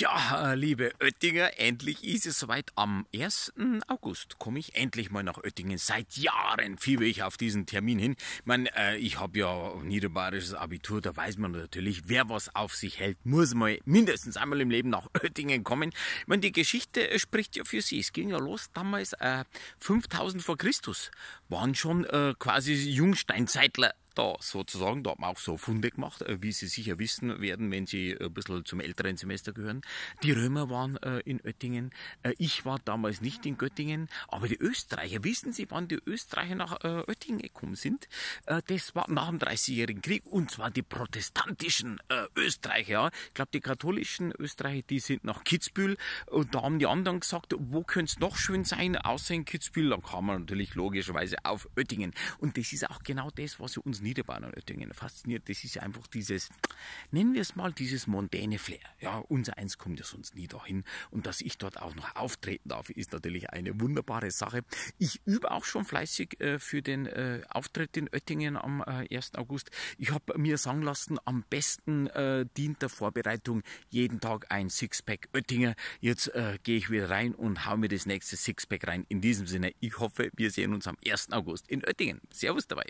Ja, äh, liebe Oettinger, endlich ist es soweit. Am 1. August komme ich endlich mal nach Oettingen. Seit Jahren fiebe ich auf diesen Termin hin. Ich meine, äh, ich habe ja niederbayerisches Abitur, da weiß man natürlich, wer was auf sich hält, muss mal mindestens einmal im Leben nach Oettingen kommen. Ich meine, die Geschichte äh, spricht ja für sie. Es ging ja los damals äh, 5000 vor Christus. Waren schon äh, quasi Jungsteinzeitler da sozusagen, da haben wir auch so Funde gemacht, äh, wie Sie sicher wissen werden, wenn Sie äh, ein bisschen zum älteren Semester gehören. Die Römer waren äh, in Oettingen, ich war damals nicht in Göttingen, aber die Österreicher, wissen Sie, wann die Österreicher nach Oettingen gekommen sind? das war nach dem Dreißigjährigen Krieg und zwar die protestantischen Österreicher. Ich glaube, die katholischen Österreicher, die sind nach Kitzbühel und da haben die anderen gesagt, wo könnte es noch schön sein, außer in Kitzbühel? Dann kam man natürlich logischerweise auf Oettingen. Und das ist auch genau das, was Sie uns nicht Niederbahn und Oettingen fasziniert, das ist einfach dieses, nennen wir es mal, dieses mondäne Flair. Ja, unser Eins kommt ja sonst nie dahin. Und dass ich dort auch noch auftreten darf, ist natürlich eine wunderbare Sache. Ich übe auch schon fleißig äh, für den äh, Auftritt in Oettingen am äh, 1. August. Ich habe mir sagen lassen, am besten äh, dient der Vorbereitung jeden Tag ein Sixpack Oettinger. Jetzt äh, gehe ich wieder rein und haue mir das nächste Sixpack rein. In diesem Sinne, ich hoffe, wir sehen uns am 1. August in Oettingen. Servus dabei.